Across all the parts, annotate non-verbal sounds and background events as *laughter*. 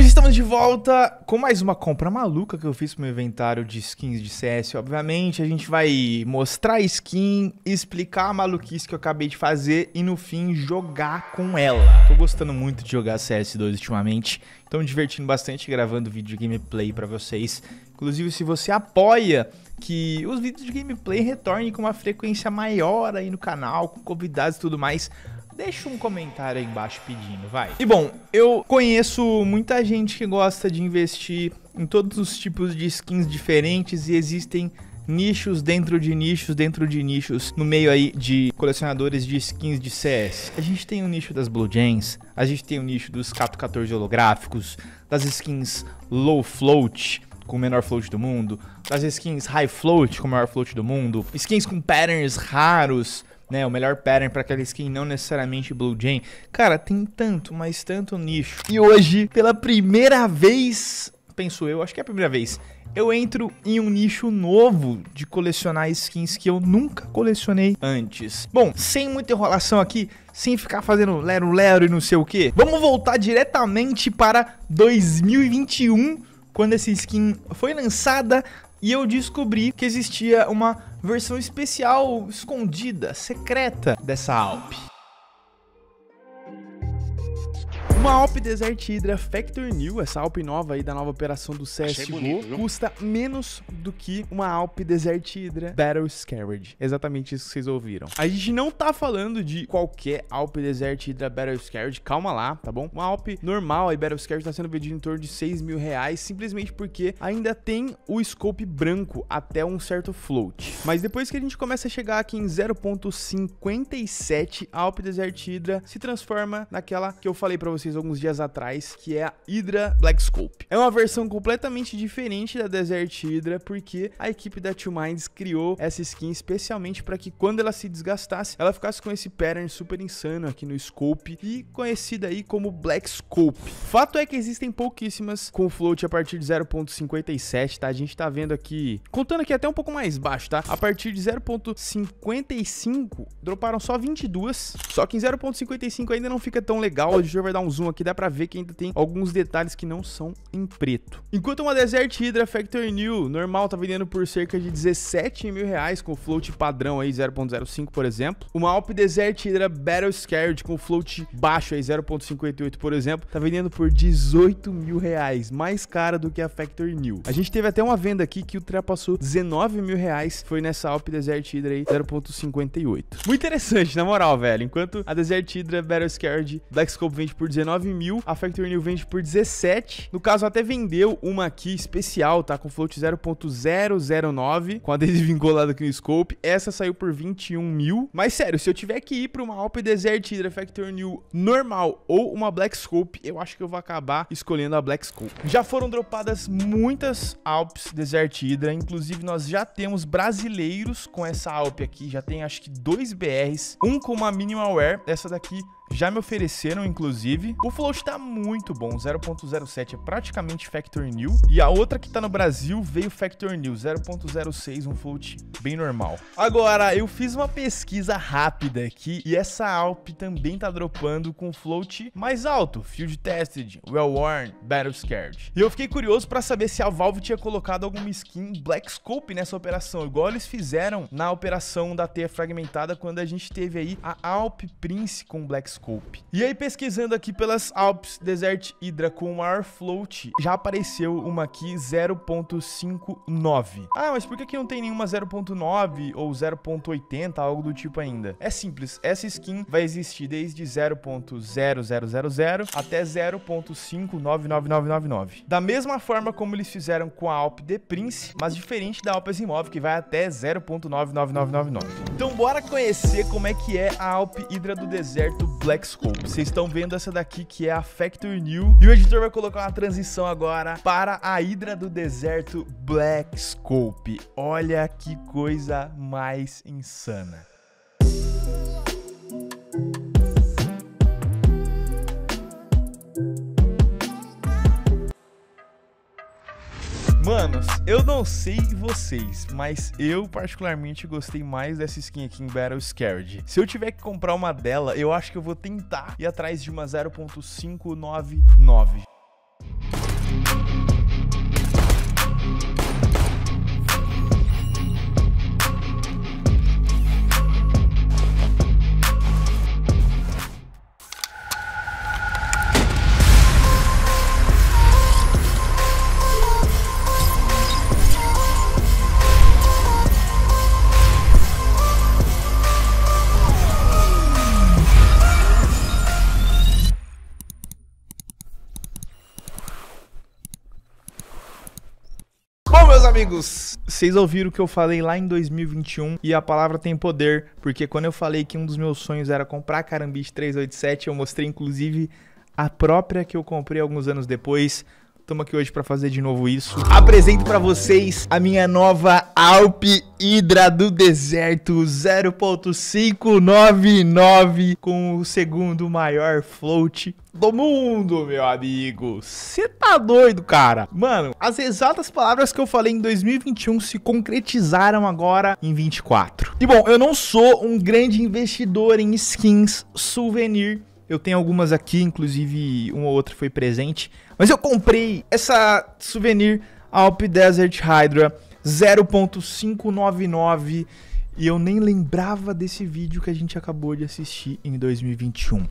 Hoje estamos de volta com mais uma compra maluca que eu fiz pro meu inventário de skins de CS. Obviamente, a gente vai mostrar a skin, explicar a maluquice que eu acabei de fazer e no fim jogar com ela. Tô gostando muito de jogar CS2 ultimamente, então divertindo bastante gravando vídeo de gameplay para vocês. Inclusive, se você apoia que os vídeos de gameplay retornem com uma frequência maior aí no canal, com convidados e tudo mais, deixa um comentário aí embaixo pedindo, vai. E bom, eu conheço muita gente que gosta de investir em todos os tipos de skins diferentes e existem nichos dentro de nichos dentro de nichos no meio aí de colecionadores de skins de CS. A gente tem o nicho das Blue Gems, a gente tem o nicho dos 414 holográficos, das skins low float com o menor float do mundo, das skins high float com o maior float do mundo, skins com patterns raros, né? O melhor pattern para aquela skin, não necessariamente Blue Jane. Cara, tem tanto, mas tanto nicho. E hoje, pela primeira vez, penso eu, acho que é a primeira vez, eu entro em um nicho novo de colecionar skins que eu nunca colecionei antes. Bom, sem muita enrolação aqui, sem ficar fazendo lero-lero e não sei o que, vamos voltar diretamente para 2021, quando essa skin foi lançada e eu descobri que existia uma versão especial escondida, secreta dessa Alp. Uma Alp Desert Hydra Factor New, essa Alp nova aí da nova operação do CSGO, bonito, custa menos do que uma Alp Desert Hydra Battle Scarred. Exatamente isso que vocês ouviram. A gente não tá falando de qualquer Alp Desert Hydra Battle Scarred, calma lá, tá bom? Uma Alp normal aí, Battle Scarred, tá sendo vendido em torno de 6 mil reais, simplesmente porque ainda tem o scope branco até um certo float. Mas depois que a gente começa a chegar aqui em 0.57, a Alp Desert Hydra se transforma naquela que eu falei pra vocês vocês alguns dias atrás, que é a Hydra Black Scope. É uma versão completamente diferente da Desert Hydra, porque a equipe da Two Minds criou essa skin especialmente para que quando ela se desgastasse, ela ficasse com esse pattern super insano aqui no scope e conhecida aí como Black Scope. Fato é que existem pouquíssimas com float a partir de 0.57, tá? A gente tá vendo aqui, contando aqui até um pouco mais baixo, tá? A partir de 0.55, droparam só 22, só que em 0.55 ainda não fica tão legal, a gente vai dar um zoom zoom aqui, dá pra ver que ainda tem alguns detalhes que não são em preto. Enquanto uma Desert Hydra Factory New normal tá vendendo por cerca de 17 mil reais com float padrão aí 0.05, por exemplo. Uma Alp Desert Hydra Battle Scared com float baixo aí 0.58, por exemplo, tá vendendo por 18 mil reais, mais cara do que a Factory New. A gente teve até uma venda aqui que ultrapassou 19 mil reais, foi nessa Alp Desert Hydra aí 0.58. Muito interessante, na moral, velho. Enquanto a Desert Hydra Battle Scared Black Scope vende por 19 19 mil, a Factory New vende por 17. No caso, até vendeu uma aqui especial, tá? Com float 0.009, com adesivo *laughs* engolado aqui no scope. Essa saiu por 21 mil. Mas sério, se eu tiver que ir pra uma Alp Desert Hydra Factory New normal ou uma Black Scope, eu acho que eu vou acabar escolhendo a Black Scope. Já foram dropadas muitas Alps Desert Hydra, inclusive nós já temos brasileiros com essa Alp aqui, já tem acho que dois BRs, um com uma Minimalware, essa daqui já me ofereceram, inclusive. O float tá muito bom, 0.07 é praticamente Factor New. E a outra que tá no Brasil veio Factor New, 0.06, um float bem normal. Agora, eu fiz uma pesquisa rápida aqui e essa Alp também tá dropando com float mais alto, Field Tested, Well Worn, Battle Scared. E eu fiquei curioso pra saber se a Valve tinha colocado alguma skin Black Scope nessa operação, igual eles fizeram na operação da teia fragmentada, quando a gente teve aí a Alp Prince com Black Scope e aí, pesquisando aqui pelas Alps Desert Hydra com o maior float, já apareceu uma aqui 0.59. Ah, mas por que aqui não tem nenhuma 0.9 ou 0.80, algo do tipo ainda? É simples, essa skin vai existir desde 0.0000 até 0.599999. Da mesma forma como eles fizeram com a Alp The Prince, mas diferente da Alp Asimov, que vai até 0.99999. Então bora conhecer como é que é a Alp Hydra do Deserto Black vocês estão vendo essa daqui que é a Factory New. E o editor vai colocar uma transição agora para a Hidra do Deserto Black Scope. Olha que coisa mais insana. Manos, eu não sei vocês, mas eu particularmente gostei mais dessa skin aqui em Battle Scared. Se eu tiver que comprar uma dela, eu acho que eu vou tentar ir atrás de uma 0.599. amigos, vocês ouviram o que eu falei lá em 2021 e a palavra tem poder, porque quando eu falei que um dos meus sonhos era comprar a Carambit 387, eu mostrei inclusive a própria que eu comprei alguns anos depois. Estamos aqui hoje para fazer de novo isso. Apresento para vocês a minha nova Alp Hidra do Deserto 0.599 com o segundo maior float do mundo, meu amigo. Você tá doido, cara? Mano, as exatas palavras que eu falei em 2021 se concretizaram agora em 24. E bom, eu não sou um grande investidor em skins, souvenir eu tenho algumas aqui, inclusive uma ou outra foi presente. Mas eu comprei essa souvenir Alp Desert Hydra 0.599 e eu nem lembrava desse vídeo que a gente acabou de assistir em 2021.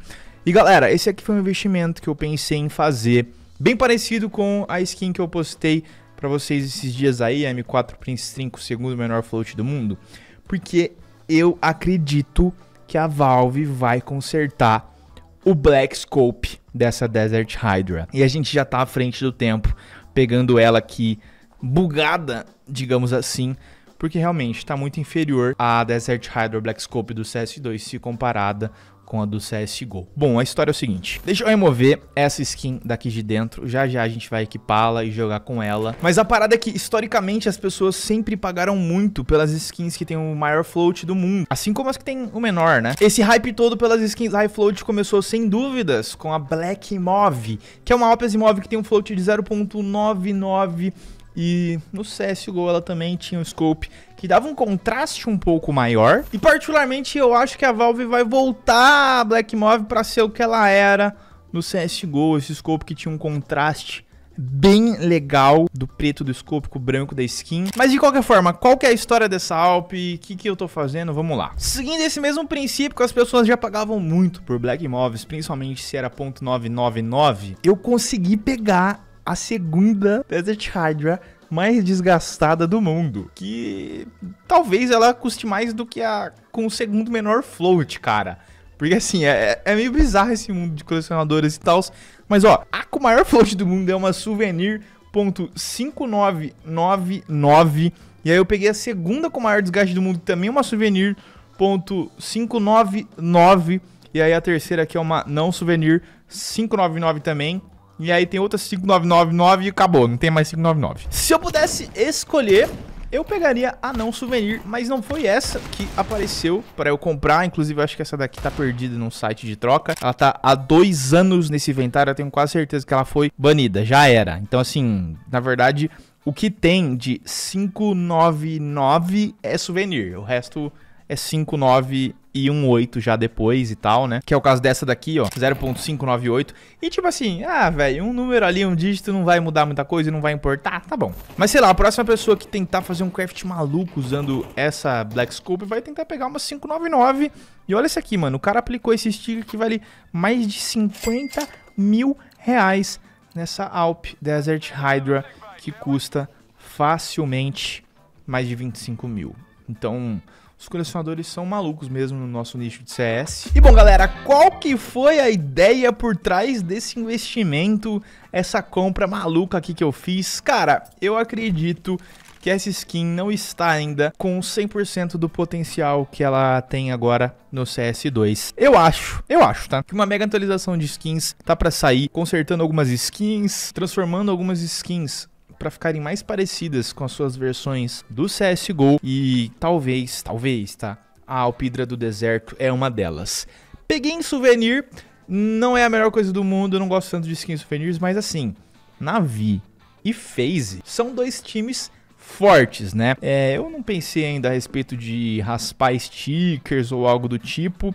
E galera, esse aqui foi um investimento que eu pensei em fazer, bem parecido com a skin que eu postei para vocês esses dias aí, a M4 Prince 5, segundo menor float do mundo, porque eu acredito que a Valve vai consertar o Black Scope dessa Desert Hydra. E a gente já tá à frente do tempo, pegando ela aqui bugada, digamos assim, porque realmente está muito inferior à Desert Hydra Black Scope do CS2 se comparada com a do CSGO. Bom, a história é o seguinte. Deixa eu remover essa skin daqui de dentro. Já já a gente vai equipá-la e jogar com ela. Mas a parada é que, historicamente, as pessoas sempre pagaram muito pelas skins que tem o maior float do mundo. Assim como as que tem o menor, né? Esse hype todo pelas skins high float começou, sem dúvidas, com a Black Move, que é uma Opus Move que tem um float de 0.99 e no CSGO ela também tinha o scope que dava um contraste um pouco maior. E particularmente eu acho que a Valve vai voltar a Move para ser o que ela era no CSGO, esse scope que tinha um contraste bem legal do preto do scope com o branco da skin. Mas de qualquer forma, qual que é a história dessa Alp? O que, que eu tô fazendo? Vamos lá. Seguindo esse mesmo princípio que as pessoas já pagavam muito por Black Moves, principalmente se era .999, eu consegui pegar a segunda Desert Hydra mais desgastada do mundo, que talvez ela custe mais do que a com o segundo menor float, cara. Porque assim, é, é meio bizarro esse mundo de colecionadores e tal. Mas ó, a com maior float do mundo é uma souvenir .5999 e aí eu peguei a segunda com maior desgaste do mundo, também uma souvenir .599 e aí a terceira aqui é uma não souvenir 599 também. E aí tem outra 5999 e acabou, não tem mais 599. Se eu pudesse escolher, eu pegaria a não souvenir, mas não foi essa que apareceu para eu comprar. Inclusive, eu acho que essa daqui tá perdida num site de troca. Ela tá há dois anos nesse inventário, eu tenho quase certeza que ela foi banida, já era. Então, assim, na verdade, o que tem de 599 é souvenir, o resto é 59 e um 8 já depois e tal, né? Que é o caso dessa daqui, ó, 0.598. E tipo assim, ah, velho, um número ali, um dígito não vai mudar muita coisa, não vai importar, tá bom. Mas sei lá, a próxima pessoa que tentar fazer um craft maluco usando essa Black Scope vai tentar pegar uma 599. E olha isso aqui, mano, o cara aplicou esse sticker que vale mais de 50 mil reais nessa Alp Desert Hydra que custa facilmente mais de 25 mil. Então, os colecionadores são malucos mesmo no nosso nicho de CS. E bom, galera, qual que foi a ideia por trás desse investimento, essa compra maluca aqui que eu fiz? Cara, eu acredito que essa skin não está ainda com 100% do potencial que ela tem agora no CS2. Eu acho, eu acho, tá? Que uma mega atualização de skins tá para sair, consertando algumas skins, transformando algumas skins para ficarem mais parecidas com as suas versões do CSGO e talvez, talvez, tá? A Alpidra do Deserto é uma delas. Peguei em souvenir, não é a melhor coisa do mundo, eu não gosto tanto de skins e souvenirs, mas assim, Navi e FaZe são dois times fortes, né? É, eu não pensei ainda a respeito de raspar stickers ou algo do tipo,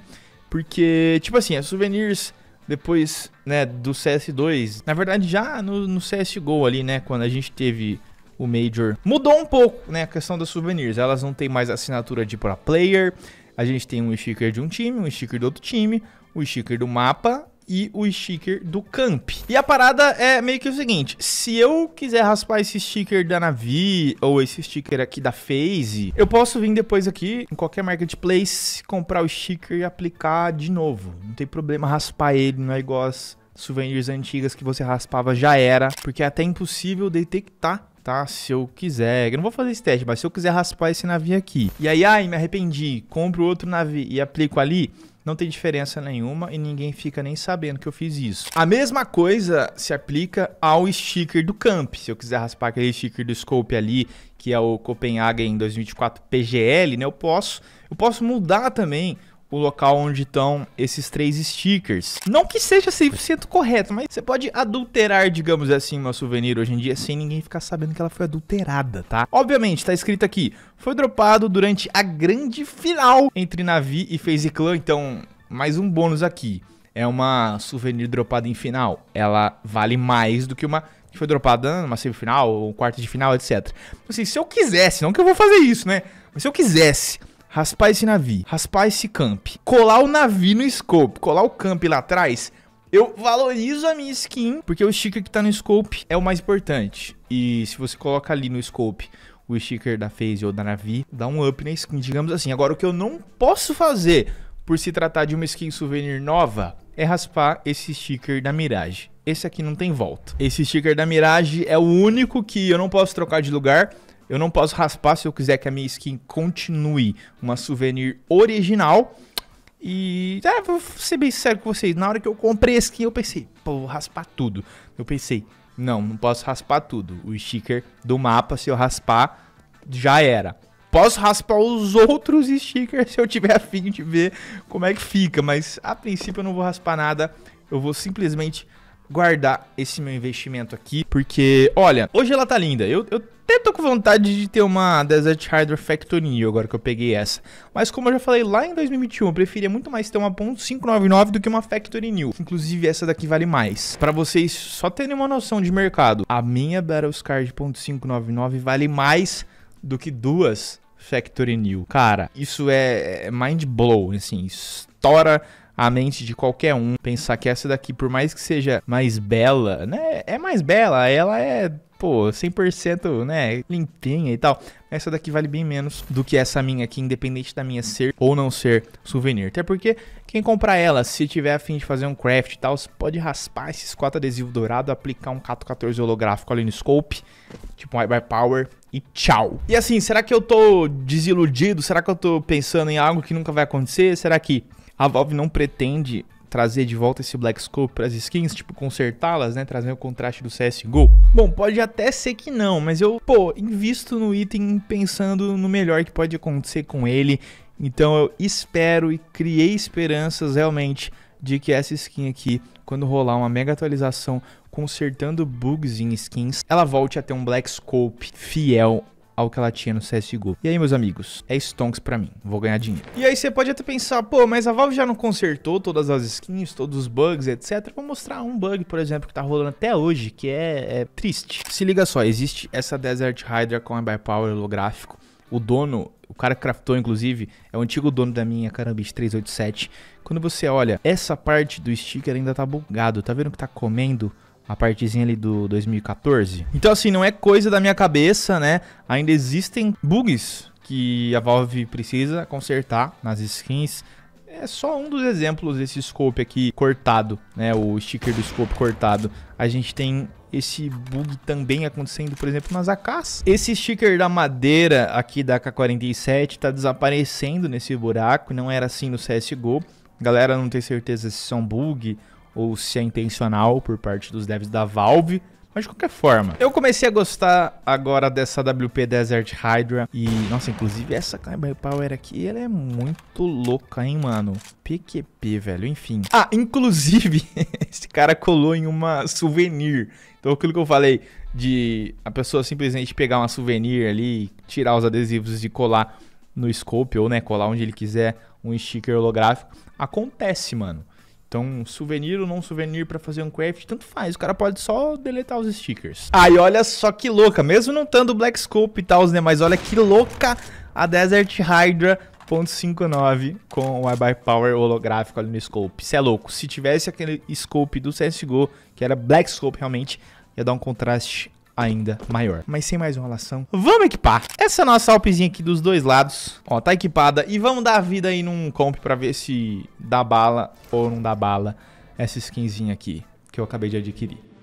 porque, tipo assim, as souvenirs depois, né, do CS2. Na verdade, já no, no CSGO ali, né, quando a gente teve o Major, mudou um pouco, né, a questão das souvenirs. Elas não têm mais assinatura de pro player. A gente tem um sticker de um time, um sticker do outro time, o um sticker do mapa e o sticker do Camp. E a parada é meio que o seguinte, se eu quiser raspar esse sticker da Navi ou esse sticker aqui da Phase, eu posso vir depois aqui em qualquer marketplace, comprar o sticker e aplicar de novo. Não tem problema raspar ele, não é igual as souvenirs antigas que você raspava já era, porque é até impossível detectar tá? Se eu quiser, eu não vou fazer esse teste, mas se eu quiser raspar esse navio aqui, e aí, ai, me arrependi, compro outro navio e aplico ali, não tem diferença nenhuma e ninguém fica nem sabendo que eu fiz isso. A mesma coisa se aplica ao sticker do Camp. Se eu quiser raspar aquele sticker do Scope ali, que é o Copenhagen 2024 PGL, né, eu posso. Eu posso mudar também o local onde estão esses três stickers. Não que seja 100% correto, mas você pode adulterar, digamos assim, uma souvenir hoje em dia sem ninguém ficar sabendo que ela foi adulterada, tá? Obviamente, está escrito aqui, foi dropado durante a grande final entre Navi e FaZe Clan, então mais um bônus aqui. É uma souvenir dropada em final. Ela vale mais do que uma que foi dropada numa semifinal ou quarta de final, etc. Assim, se eu quisesse, não que eu vou fazer isso, né? Mas se eu quisesse raspar esse navio, raspar esse camp, colar o navio no scope, colar o camp lá atrás, eu valorizo a minha skin, porque o sticker que tá no scope é o mais importante. E se você coloca ali no scope o sticker da phase ou da Navi, dá um up na skin, digamos assim. Agora, o que eu não posso fazer, por se tratar de uma skin souvenir nova, é raspar esse sticker da Mirage. Esse aqui não tem volta. Esse sticker da Mirage é o único que eu não posso trocar de lugar, eu não posso raspar se eu quiser que a minha skin continue uma souvenir original. E é, vou ser bem sério com vocês, na hora que eu comprei a skin eu pensei, pô, vou raspar tudo. Eu pensei, não, não posso raspar tudo. O sticker do mapa, se eu raspar, já era. Posso raspar os outros stickers se eu tiver afim *laughs* de ver como é que fica, mas a princípio eu não vou raspar nada. Eu vou simplesmente guardar esse meu investimento aqui, porque, olha, hoje ela tá linda. Eu, eu até tô com vontade de ter uma Desert Hardware Factory agora que eu peguei essa. Mas como eu já falei lá em 2021, eu preferia muito mais ter uma .599 do que uma Factory New. Inclusive essa daqui vale mais. Para vocês só terem uma noção de mercado, a minha Battlescar de .599 vale mais do que duas Factory New. Cara, isso é, é mind blow, assim, estoura a mente de qualquer um pensar que essa daqui, por mais que seja mais bela, né? É mais bela, ela é, pô, 100%, né? Limpinha e tal. Essa daqui vale bem menos do que essa minha aqui, independente da minha ser ou não ser souvenir. Até porque quem comprar ela, se tiver a fim de fazer um craft e tal, você pode raspar esse escote adesivo dourado, aplicar um Cato 14 holográfico ali no scope, tipo um High by Power, e tchau. E assim, será que eu tô desiludido? Será que eu tô pensando em algo que nunca vai acontecer? Será que a Valve não pretende trazer de volta esse Black Scope para as skins, tipo consertá-las, né, trazer o contraste do CS:GO. Bom, pode até ser que não, mas eu, pô, invisto no item pensando no melhor que pode acontecer com ele. Então eu espero e criei esperanças realmente de que essa skin aqui, quando rolar uma mega atualização consertando bugs em skins, ela volte a ter um Black Scope fiel ao que ela tinha no CSGO. E aí, meus amigos, é stonks pra mim, vou ganhar dinheiro. E aí você pode até pensar, pô, mas a Valve já não consertou todas as skins, todos os bugs, etc. Vou mostrar um bug, por exemplo, que tá rolando até hoje, que é, é triste. Se liga só, existe essa Desert Hydra com a Bipower Power holográfico. O dono o cara que craftou, inclusive, é o antigo dono da minha Carambit 387. Quando você olha, essa parte do sticker ainda tá bugado, tá vendo que tá comendo a partezinha ali do 2014. Então, assim, não é coisa da minha cabeça, né? Ainda existem bugs que a Valve precisa consertar nas skins. É só um dos exemplos desse scope aqui cortado, né? O sticker do scope cortado. A gente tem esse bug também acontecendo, por exemplo, nas AKs. Esse sticker da madeira aqui da AK-47 está desaparecendo nesse buraco, não era assim no CSGO. Galera, não tem certeza se são é bug ou se é intencional por parte dos devs da Valve. Mas de qualquer forma, eu comecei a gostar agora dessa WP Desert Hydra. E, nossa, inclusive essa Climber Power aqui, ela é muito louca, hein, mano? PQP, velho, enfim. Ah, inclusive, *laughs* esse cara colou em uma souvenir. Então, aquilo que eu falei de a pessoa simplesmente pegar uma souvenir ali, tirar os adesivos e colar no scope ou, né, colar onde ele quiser um sticker holográfico, acontece, mano. Então, souvenir ou não souvenir para fazer um craft, tanto faz. O cara pode só deletar os stickers. Aí, olha só que louca. Mesmo não tendo Black Scope e tal, né? Mas olha que louca a Desert Hydra 1.59 com o by Power holográfico ali no scope. Isso é louco. Se tivesse aquele scope do CSGO, que era Black Scope realmente, ia dar um contraste ainda maior. Mas sem mais enrolação, vamos equipar. Essa é nossa alpezinha aqui dos dois lados, ó, tá equipada. E vamos dar vida aí num comp pra ver se dá bala ou não dá bala essa skinzinha aqui que eu acabei de adquirir.